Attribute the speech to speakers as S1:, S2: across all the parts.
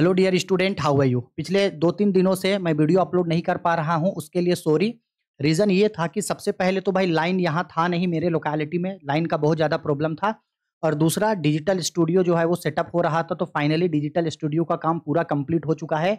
S1: hello dear student how are you पिछले दो तीन दिनों से मैं वीडियो अपलोड नहीं कर पा रहा हूँ उसके लिए सॉरी रीज़न ये था कि सबसे पहले तो भाई लाइन यहाँ था नहीं मेरे लोकेलिटी में लाइन का बहुत ज़्यादा प्रॉब्लम था और दूसरा डिजिटल स्टूडियो जो है वो सेटअप हो रहा था तो फाइनली डिजिटल स्टूडियो का काम पूरा कम्प्लीट हो चुका है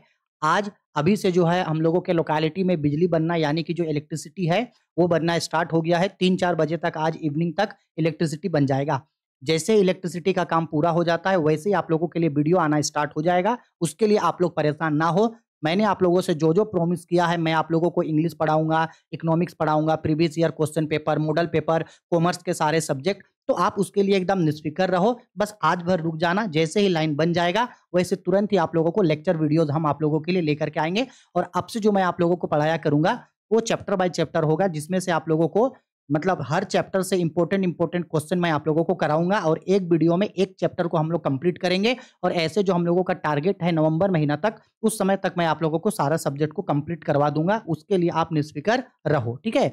S1: आज अभी से जो है हम लोगों के लोकेलिटी में बिजली बनना यानी कि जो इलेक्ट्रिसिटी है वो बनना स्टार्ट हो गया है तीन चार बजे तक आज इवनिंग तक इलेक्ट्रिसिटी बन जाएगा जैसे इलेक्ट्रिसिटी का काम पूरा हो जाता है वैसे ही आप लोगों के लिए वीडियो आना स्टार्ट हो जाएगा उसके लिए आप लोग परेशान ना हो मैंने आप लोगों से जो जो प्रॉमिस किया है मैं आप लोगों को इंग्लिश पढ़ाऊंगा इकोनॉमिक्स पढ़ाऊंगा previous year question paper model paper commerce के सारे सब्जेक्ट तो आप उसके लिए एकदम निष्फिक्र रहो बस आज भर रुक जाना जैसे ही लाइन बन जाएगा वैसे तुरंत ही आप लोगों को लेक्चर वीडियोज हम आप लोगों के लिए लेकर के आएंगे और अब से जो मैं आप लोगों को पढ़ाया करूंगा वो चैप्टर बाय चैप्टर होगा जिसमें से आप लोगों को मतलब हर चैप्टर से इंपॉर्टेंट इंपॉर्टेंट क्वेश्चन मैं आप लोगों को कराऊंगा और एक वीडियो में एक चैप्टर को हम लोग कंप्लीट करेंगे और ऐसे जो हम लोगों का टारगेट है नवंबर महीना तक उस समय तक मैं आप लोगों को सारा सब्जेक्ट को कंप्लीट करवा दूंगा उसके लिए आप निस्फिकर रहो ठीक है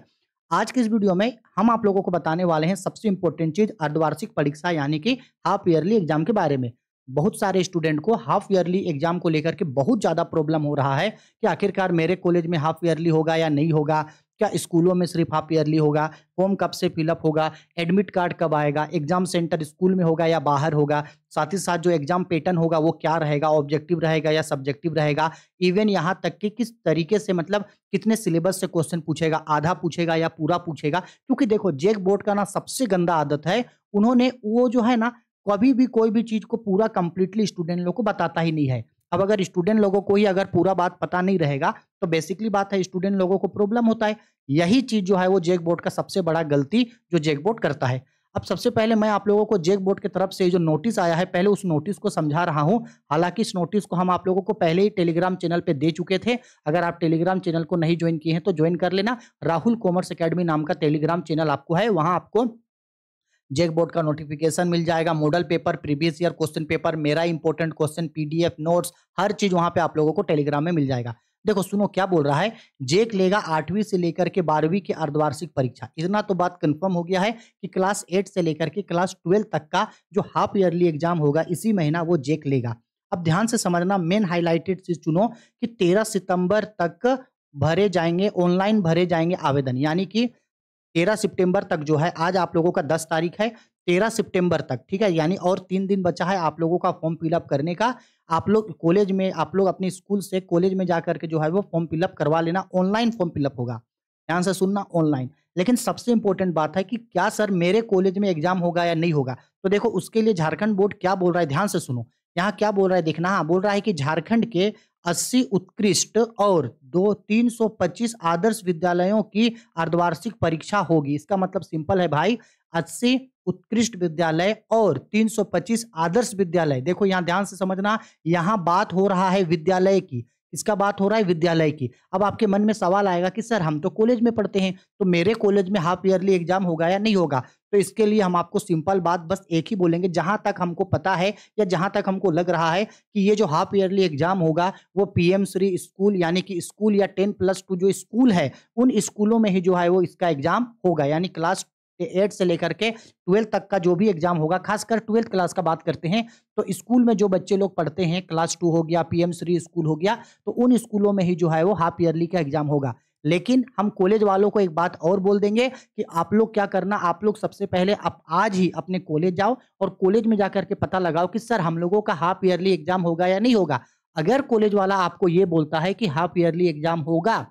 S1: आज के इस वीडियो में हम आप लोगों को बताने वाले हैं सबसे इंपॉर्टेंट चीज अर्धवार्षिक परीक्षा यानी कि हाफ ईयरली एग्जाम के बारे में बहुत सारे स्टूडेंट को हाफ ईयरली एग्जाम को लेकर के बहुत ज़्यादा प्रॉब्लम हो रहा है कि आखिरकार मेरे कॉलेज में हाफ ईयरली होगा या नहीं होगा क्या स्कूलों में सिर्फ हाफ ईयरली होगा फॉर्म कब से फिलअप होगा एडमिट कार्ड कब आएगा एग्जाम सेंटर स्कूल में होगा या बाहर होगा साथ ही साथ जो एग्जाम पैटर्न होगा वो क्या रहेगा ऑब्जेक्टिव रहेगा या सब्जेक्टिव रहेगा इवन यहाँ तक कि किस तरीके से मतलब कितने सिलेबस से क्वेश्चन पूछेगा आधा पूछेगा या पूरा पूछेगा क्योंकि देखो जेक बोर्ड का ना सबसे गंदा आदत है उन्होंने वो जो है ना कभी भी कोई भी चीज़ को पूरा कंप्लीटली स्टूडेंट लोग को बताता ही नहीं है अब अगर स्टूडेंट लोगों को ही अगर पूरा बात पता नहीं रहेगा तो बेसिकली बात है स्टूडेंट लोगों को प्रॉब्लम होता है यही चीज जो है वो जेक बोर्ड का सबसे बड़ा गलती जो जेक बोर्ड करता है अब सबसे पहले मैं आप लोगों को जेक बोर्ड की तरफ से जो नोटिस आया है पहले उस नोटिस को समझा रहा हूं हालांकि इस नोटिस को हम आप लोगों को पहले ही टेलीग्राम चैनल पे दे चुके थे अगर आप टेलीग्राम चैनल को नहीं ज्वाइन किए हैं तो ज्वाइन कर लेना राहुल कॉमर्स अकेडमी नाम का टेलीग्राम चैनल आपको है वहां आपको जेक बोर्ड का नोटिफिकेशन मिल जाएगा model paper previous year question paper मेरा इंपॉर्टेंट क्वेश्चन पीडीएफ नोट्स हर चीज वहां पे आप लोगों को टेलीग्राम में मिल जाएगा देखो सुनो क्या बोल रहा है जेक लेगा आठवीं से लेकर के बारहवीं की अर्धवार्षिक परीक्षा इतना तो बात कंफर्म हो गया है कि क्लास एट से लेकर के क्लास ट्वेल्व तक का जो हाफ ईयरली एग्जाम होगा इसी महीना वो जेक लेगा अब ध्यान से समझना मेन हाईलाइटेड चीज चुनो कि तेरह सितंबर तक भरे जाएंगे ऑनलाइन भरे जाएंगे आवेदन यानी कि तेरह सितंबर तक जो है आज आप लोगों का दस तारीख है तेरह सितंबर तक ठीक है यानी और तीन दिन बचा है आप लोगों का फॉर्म फिलअप करने का आप लोग कॉलेज में आप लोग अपने स्कूल से कॉलेज में जा करके जो है वो फॉर्म फिलअप करवा लेना ऑनलाइन फॉर्म फिलअप होगा ध्यान से सुनना ऑनलाइन लेकिन सबसे इंपॉर्टेंट बात है कि क्या सर मेरे कॉलेज में एग्जाम होगा या नहीं होगा तो देखो उसके लिए झारखंड बोर्ड क्या बोल रहा है ध्यान से सुनो यहाँ क्या बोल रहा है देखना हाँ बोल रहा है कि झारखंड के अस्सी उत्कृष्ट और दो तीन सौ पच्चीस आदर्श विद्यालयों की अर्धवार्षिक परीक्षा होगी इसका मतलब सिंपल है भाई अस्सी उत्कृष्ट विद्यालय और 325 आदर्श विद्यालय देखो यहाँ ध्यान से समझना यहाँ बात हो रहा है विद्यालय की इसका बात हो रहा है विद्यालय की अब आपके मन में सवाल आएगा कि सर हम तो कॉलेज में पढ़ते हैं तो मेरे कॉलेज में हाफ ईयरली एग्जाम होगा या नहीं होगा तो इसके लिए हम आपको सिंपल बात बस एक ही बोलेंगे जहां तक हमको पता है या जहाँ तक हमको लग रहा है कि ये जो हाफ ईयरली एग्जाम होगा वो पीएम श्री स्कूल यानी कि स्कूल या टेन प्लस टू जो स्कूल है उन स्कूलों में ही जो है वो इसका एग्जाम होगा यानी क्लास एट से लेकर के ट्वेल्थ तक का जो भी एग्जाम होगा खासकर ट्वेल्थ क्लास का बात करते हैं तो स्कूल में जो बच्चे लोग पढ़ते हैं क्लास टू हो गया पीएम श्री स्कूल हो गया तो उन स्कूलों में ही जो है वो हाफ ईयरली का एग्जाम होगा लेकिन हम कॉलेज वालों को एक बात और बोल देंगे कि आप लोग क्या करना आप लोग सबसे पहले आप आज ही अपने कॉलेज जाओ और कॉलेज में जाकर के पता लगाओ कि सर हम लोगों का हाफ ईयरली एग्जाम होगा या नहीं होगा अगर कॉलेज वाला आपको ये बोलता है कि हाफ ईयरली एग्जाम होगा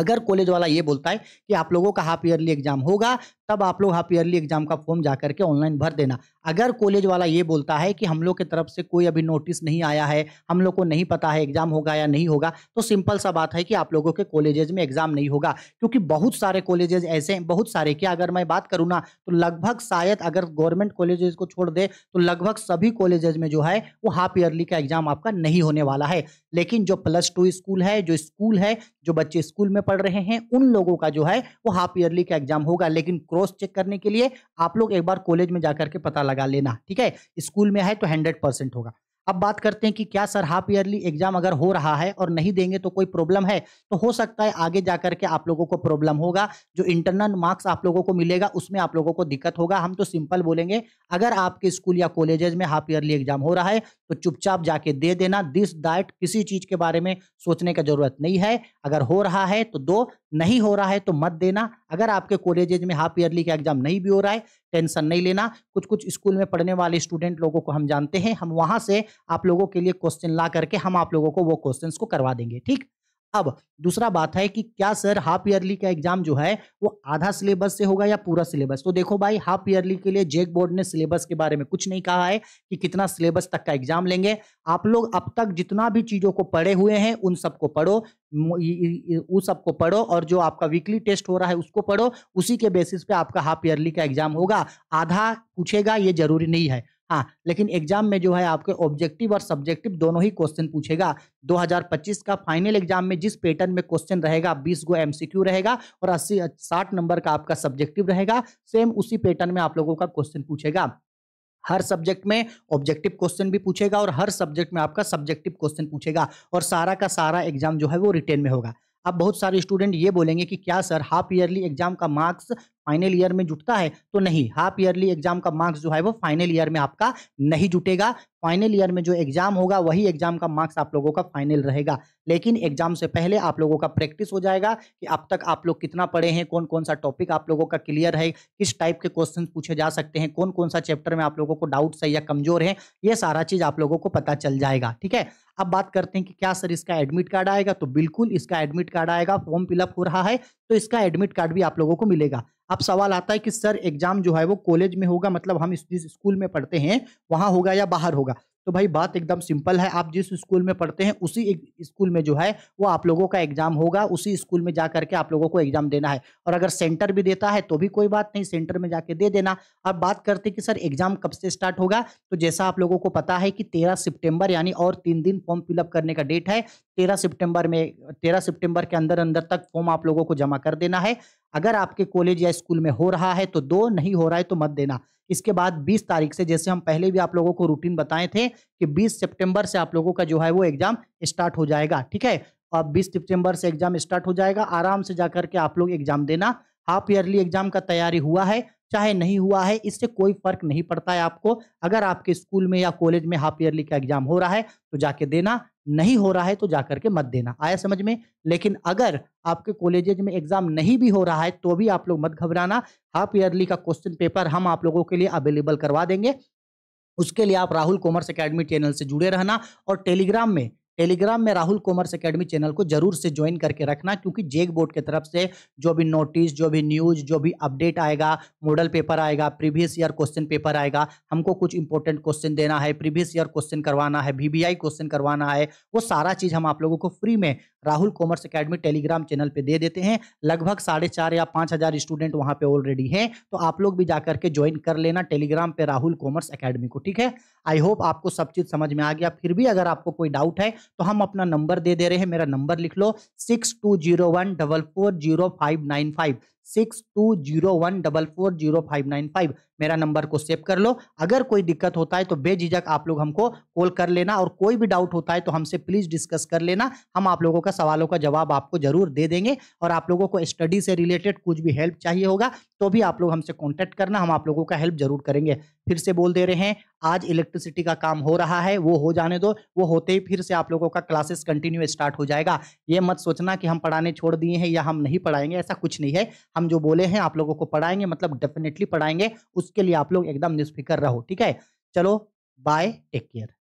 S1: अगर कॉलेज वाला ये बोलता है कि आप लोगों का हाफ ईयरली एग्जाम होगा तब आप लोग हाफ ईयरली एग्जाम का फॉर्म जा करके ऑनलाइन भर देना अगर कॉलेज वाला ये बोलता है कि हम लोग की तरफ से कोई अभी नोटिस नहीं आया है हम लोग को नहीं पता है एग्जाम होगा या नहीं होगा तो सिंपल सा बात है कि आप लोगों के कॉलेजेज में एग्जाम नहीं होगा क्योंकि बहुत सारे कॉलेजेज ऐसे हैं बहुत सारे क्या अगर मैं बात करूँ ना तो लगभग शायद अगर गवर्नमेंट कॉलेजेज को छोड़ दे तो लगभग सभी कॉलेजेज में जो है वो हाफ ईयरली का एग्जाम आपका नहीं होने वाला है लेकिन जो प्लस टू स्कूल है जो स्कूल है जो बच्चे स्कूल में पढ़ रहे हैं उन लोगों का जो है वो हाफ ईयरली का एग्जाम होगा लेकिन रोज चेक करने के लिए आप लोग एक बार कॉलेज में जाकर के पता लगा लेना ठीक है स्कूल में है तो हंड्रेड परसेंट होगा अब बात करते हैं कि क्या सर हाफ ईयरली एग्जाम अगर हो रहा है और नहीं देंगे तो कोई प्रॉब्लम है तो हो सकता है आगे जाकर के आप लोगों को प्रॉब्लम होगा जो इंटरनल मार्क्स आप लोगों को मिलेगा उसमें आप लोगों को दिक्कत होगा हम तो सिंपल बोलेंगे अगर आपके स्कूल या कॉलेजेज में हाफ ईयरली एग्जाम हो रहा है तो चुपचाप जाके दे देना दिस दैट किसी चीज के बारे में सोचने का जरूरत नहीं है अगर हो रहा है तो दो नहीं हो रहा है तो मत देना अगर आपके कॉलेजेज में हाफ ईयरली का एग्जाम नहीं भी हो रहा है टेंशन नहीं लेना कुछ कुछ स्कूल में पढ़ने वाले स्टूडेंट लोगों को हम जानते हैं हम वहां से आप लोगों के लिए क्वेश्चन ला करके हम आप लोगों को वो क्वेश्चन को करवा देंगे ठीक अब दूसरा बात है कि क्या सर हाफ ईयरली का एग्जाम जो है वो आधा सिलेबस से होगा या पूरा सिलेबस तो देखो भाई हाफ ईयरली के लिए जेक बोर्ड ने सिलेबस के बारे में कुछ नहीं कहा है कि कितना सिलेबस तक का एग्जाम लेंगे आप लोग अब तक जितना भी चीज़ों को पढ़े हुए हैं उन सबको पढ़ो उस सबको पढ़ो और जो आपका वीकली टेस्ट हो रहा है उसको पढ़ो उसी के बेसिस पे आपका हाफ ईयरली का एग्जाम होगा आधा पूछेगा ये जरूरी नहीं है हाँ लेकिन एग्जाम में जो है आपके ऑब्जेक्टिव और सब्जेक्टिव दोनों ही क्वेश्चन पूछेगा 2025 का फाइनल एग्जाम में जिस पैटर्न में क्वेश्चन रहेगा 20 गो एमसीक्यू रहेगा और 80 60 नंबर का आपका सब्जेक्टिव रहेगा सेम उसी पैटर्न में आप लोगों का क्वेश्चन पूछेगा हर सब्जेक्ट में ऑब्जेक्टिव क्वेश्चन भी पूछेगा और हर सब्जेक्ट में आपका सब्जेक्टिव क्वेश्चन पूछेगा और सारा का सारा एग्जाम जो है वो रिटेन में होगा अब बहुत सारे स्टूडेंट ये बोलेंगे कि क्या सर हाफ ईयरली एग्जाम का मार्क्स फाइनल ईयर में जुटता है तो नहीं हाफ ईयरली एग्जाम का मार्क्स जो है वो फाइनल ईयर में आपका नहीं जुटेगा फाइनल ईयर में जो एग्जाम होगा वही एग्जाम का मार्क्स आप लोगों का फाइनल रहेगा लेकिन एग्जाम से पहले आप लोगों का प्रैक्टिस हो जाएगा कि अब तक आप लोग कितना पढ़े हैं कौन कौन सा टॉपिक आप लोगों का क्लियर है किस टाइप के क्वेश्चन पूछे जा सकते हैं कौन कौन सा चैप्टर में आप लोगों को डाउट्स है या कमजोर है ये सारा चीज आप लोगों को पता चल जाएगा ठीक है अब बात करते हैं कि क्या सर इसका एडमिट कार्ड आएगा तो बिल्कुल इसका एडमिट कार्ड आएगा फॉर्म फिलअप हो रहा है तो इसका एडमिट कार्ड भी आप लोगों को मिलेगा अब सवाल आता है कि सर एग्जाम जो है वो कॉलेज में होगा मतलब हम इस जिस स्कूल में पढ़ते हैं वहाँ होगा या बाहर होगा तो भाई बात एकदम सिंपल है आप जिस स्कूल में पढ़ते हैं उसी स्कूल में जो है वो आप लोगों का एग्जाम होगा उसी स्कूल में जा करके आप लोगों को एग्जाम देना है और अगर सेंटर भी देता है तो भी कोई बात नहीं सेंटर में जाके दे देना अब बात करते हैं कि सर एग्जाम कब से स्टार्ट होगा तो जैसा आप लोगों को पता है कि तेरह सितंबर यानी और तीन दिन फॉर्म फिलअप करने का डेट है तेरह सितंबर में तेरह सितंबर के अंदर अंदर तक फॉर्म आप लोगों को जमा कर देना है अगर आपके कॉलेज या स्कूल में हो रहा है तो दो नहीं हो रहा है तो मत देना इसके बाद 20 तारीख से जैसे हम पहले भी आप लोगों को रूटीन बताए थे कि 20 सितंबर से आप लोगों का जो है वो एग्जाम स्टार्ट हो जाएगा ठीक है अब 20 सितंबर से एग्जाम स्टार्ट हो जाएगा आराम से जाकर के आप लोग एग्जाम देना हाफ ईयरली एग्जाम का तैयारी हुआ है चाहे नहीं हुआ है इससे कोई फर्क नहीं पड़ता है आपको अगर आपके स्कूल में या कॉलेज में हाफ ईयरली का एग्जाम हो रहा है तो जाके देना नहीं हो रहा है तो जाकर के मत देना आया समझ में लेकिन अगर आपके कॉलेजेज में एग्जाम नहीं भी हो रहा है तो भी आप लोग मत घबराना हाफ ईयरली का क्वेश्चन पेपर हम आप लोगों के लिए अवेलेबल करवा देंगे उसके लिए आप राहुल कॉमर्स अकेडमी चैनल से जुड़े रहना और टेलीग्राम में टेलीग्राम में राहुल कॉमर्स एकेडमी चैनल को जरूर से ज्वाइन करके रखना क्योंकि जेक बोर्ड की तरफ से जो भी नोटिस जो भी न्यूज जो भी अपडेट आएगा मॉडल पेपर आएगा प्रीवियस ईयर क्वेश्चन पेपर आएगा हमको कुछ इंपॉर्टेंट क्वेश्चन देना है प्रीवियस ईयर क्वेश्चन करवाना है वीवीआई क्वेश्चन करवाना है वो सारा चीज हम आप लोगों को फ्री में Rahul commerce academy Telegram channel पर दे देते हैं लगभग साढ़े चार या पाँच हज़ार स्टूडेंट वहाँ पर ऑलरेडी हैं तो आप लोग भी जा करके ज्वाइन कर लेना टेलीग्राम पे राहुल कॉमर्स अकेडमी को ठीक है आई होप आपको सब चीज़ समझ में आ गया फिर भी अगर आपको कोई डाउट है तो हम अपना नंबर दे दे रहे हैं मेरा नंबर लिख लो six two zero one double four zero five nine five six two zero one double four zero five nine five मेरा नंबर को सेव कर लो अगर कोई दिक्कत होता है तो बेझिझक आप लोग हमको कॉल कर लेना और कोई भी डाउट होता है तो हमसे प्लीज़ डिस्कस कर लेना हम आप लोगों का सवालों का जवाब आपको ज़रूर दे देंगे और आप लोगों को स्टडी से रिलेटेड कुछ भी हेल्प चाहिए होगा तो भी आप लोग हमसे कॉन्टेक्ट करना हम आप लोगों का हेल्प जरूर करेंगे फिर से बोल दे रहे हैं आज इलेक्ट्रिसिटी का काम हो रहा है वो हो जाने दो वो होते ही फिर से आप लोगों का क्लासेस कंटिन्यू स्टार्ट हो जाएगा ये मत सोचना कि हम पढ़ाने छोड़ दिए हैं या हम नहीं पढ़ाएंगे ऐसा कुछ नहीं है हम जो बोले हैं आप लोगों को पढ़ाएंगे मतलब डेफिनेटली पढ़ाएंगे उसके लिए आप लोग एकदम निष्फिक्र रहो ठीक है चलो बाय टेक केयर